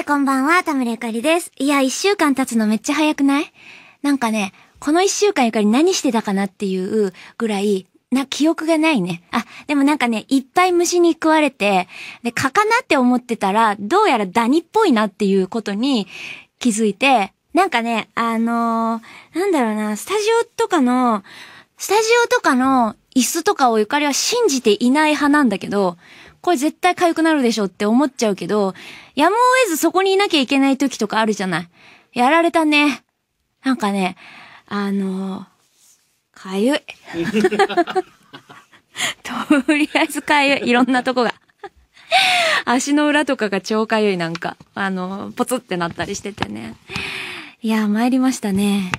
ー、こんばんは、田村ゆかりです。いや、一週間経つのめっちゃ早くないなんかね、この一週間ゆかり何してたかなっていうぐらい、な、記憶がないね。あ、でもなんかね、いっぱい虫に食われて、で、蚊かなって思ってたら、どうやらダニっぽいなっていうことに気づいて、なんかね、あのー、なんだろうな、スタジオとかの、スタジオとかの椅子とかをゆかりは信じていない派なんだけど、これ絶対痒くなるでしょって思っちゃうけど、やむを得ずそこにいなきゃいけない時とかあるじゃない。やられたね。なんかね、あのー、かゆい。とりあえずかゆい。いろんなとこが。足の裏とかが超かゆいなんか、あのー、ポツってなったりしててね。いや、参りましたね。